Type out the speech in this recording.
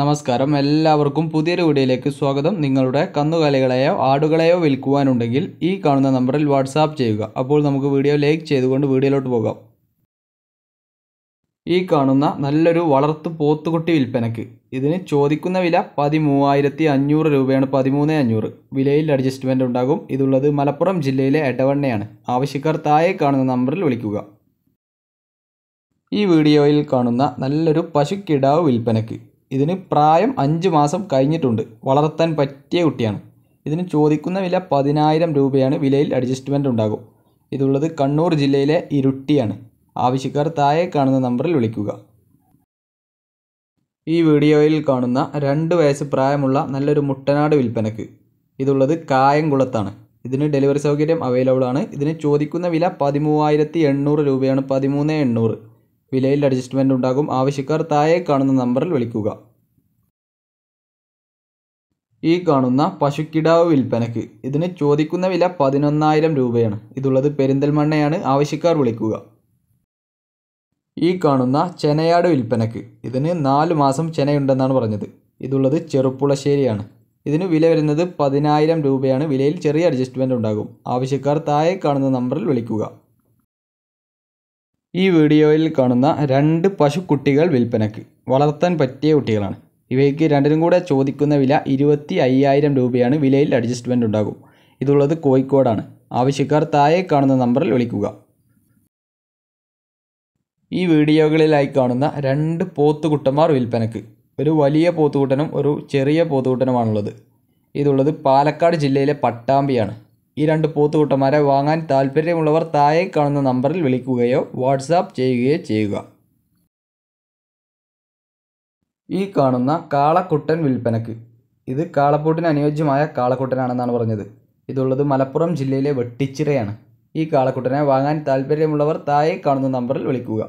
നമസ്കാരം എല്ലാവർക്കും പുതിയൊരു വീഡിയോയിലേക്ക് സ്വാഗതം നിങ്ങളുടെ കന്നുകാലികളെയോ ആടുകളെയോ വിൽക്കുവാനുണ്ടെങ്കിൽ ഈ കാണുന്ന നമ്പറിൽ വാട്സാപ്പ് ചെയ്യുക അപ്പോൾ നമുക്ക് വീഡിയോ ലൈക്ക് ചെയ്തുകൊണ്ട് വീഡിയോയിലോട്ട് പോകാം ഈ കാണുന്ന നല്ലൊരു വളർത്തു പോത്തുകുട്ടി വിൽപ്പനക്ക് ഇതിന് ചോദിക്കുന്ന വില പതിമൂവായിരത്തി അഞ്ഞൂറ് രൂപയാണ് പതിമൂന്ന് അഞ്ഞൂറ് വിലയിൽ അഡ്ജസ്റ്റ്മെൻ്റ് ഉണ്ടാകും ഇതുള്ളത് മലപ്പുറം ജില്ലയിലെ എടവണ്ണയാണ് ആവശ്യക്കാർ താഴെ കാണുന്ന നമ്പറിൽ വിളിക്കുക ഈ വീഡിയോയിൽ കാണുന്ന നല്ലൊരു പശുക്കിടാവ് വിൽപ്പനക്ക് ഇതിന് പ്രായം അഞ്ച് മാസം കഴിഞ്ഞിട്ടുണ്ട് വളർത്താൻ പറ്റിയ കുട്ടിയാണ് ഇതിന് ചോദിക്കുന്ന വില പതിനായിരം രൂപയാണ് വിലയിൽ അഡ്ജസ്റ്റ്മെൻ്റ് ഉണ്ടാകും ഇതുള്ളത് കണ്ണൂർ ജില്ലയിലെ ഇരുട്ടിയാണ് ആവശ്യക്കാർ താഴെ കാണുന്ന നമ്പറിൽ വിളിക്കുക ഈ വീഡിയോയിൽ കാണുന്ന രണ്ട് വയസ്സ് പ്രായമുള്ള നല്ലൊരു മുട്ടനാട് വിൽപ്പനക്ക് ഇതുള്ളത് കായംകുളത്താണ് ഇതിന് ഡെലിവറി സൗകര്യം അവൈലബിൾ ആണ് ഇതിന് ചോദിക്കുന്ന വില പതിമൂവായിരത്തി എണ്ണൂറ് രൂപയാണ് പതിമൂന്ന് എണ്ണൂറ് വിലയിൽ അഡ്ജസ്റ്റ്മെൻ്റ് ഉണ്ടാകും ആവശ്യക്കാർ താഴെ കാണുന്ന നമ്പറിൽ വിളിക്കുക ഈ കാണുന്ന പശുക്കിടാവ് വിൽപ്പനക്ക് ഇതിന് ചോദിക്കുന്ന വില പതിനൊന്നായിരം രൂപയാണ് ഇതുള്ളത് പെരിന്തൽമണ്ണയാണ് ആവശ്യക്കാർ വിളിക്കുക ഈ കാണുന്ന ചെനയാട് വിൽപ്പനക്ക് ഇതിന് നാല് മാസം ചെനയുണ്ടെന്നാണ് പറഞ്ഞത് ഇതുള്ളത് ചെറുപ്പുളശ്ശേരിയാണ് ഇതിന് വില വരുന്നത് പതിനായിരം രൂപയാണ് വിലയിൽ ചെറിയ അഡ്ജസ്റ്റ്മെൻ്റ് ഉണ്ടാകും ആവശ്യക്കാർ താഴെ കാണുന്ന നമ്പറിൽ വിളിക്കുക ഈ വീഡിയോയിൽ കാണുന്ന രണ്ട് പശുക്കുട്ടികൾ വിൽപ്പനയ്ക്ക് വളർത്താൻ പറ്റിയ കുട്ടികളാണ് ഇവയ്ക്ക് രണ്ടിനും കൂടെ ചോദിക്കുന്ന വില ഇരുപത്തി അയ്യായിരം രൂപയാണ് വിലയിൽ അഡ്ജസ്റ്റ്മെൻ്റ് ഉണ്ടാകും ഇതുള്ളത് കോഴിക്കോടാണ് ആവശ്യക്കാർ താഴെ കാണുന്ന നമ്പറിൽ വിളിക്കുക ഈ വീഡിയോകളിലായി കാണുന്ന രണ്ട് പോത്തുകുട്ടന്മാർ വിൽപ്പനക്ക് ഒരു വലിയ പോത്തുകുട്ടനും ഒരു ചെറിയ പോത്തുകുട്ടനുമാണുള്ളത് ഇതുള്ളത് പാലക്കാട് ജില്ലയിലെ പട്ടാമ്പിയാണ് ഈ രണ്ട് പോത്തുകൂട്ടന്മാരെ വാങ്ങാൻ താല്പര്യമുള്ളവർ താഴെ കാണുന്ന നമ്പറിൽ വിളിക്കുകയോ വാട്സാപ്പ് ചെയ്യുകയോ ചെയ്യുക ഈ കാണുന്ന കാളക്കുട്ടൻ വിൽപ്പനക്ക് ഇത് കാളപ്പൂട്ടിന് അനുയോജ്യമായ കാളക്കുട്ടനാണെന്നാണ് പറഞ്ഞത് ഇതുള്ളത് മലപ്പുറം ജില്ലയിലെ വെട്ടിച്ചിറയാണ് ഈ കാളക്കുട്ടനെ വാങ്ങാൻ താല്പര്യമുള്ളവർ താഴെ കാണുന്ന നമ്പറിൽ വിളിക്കുക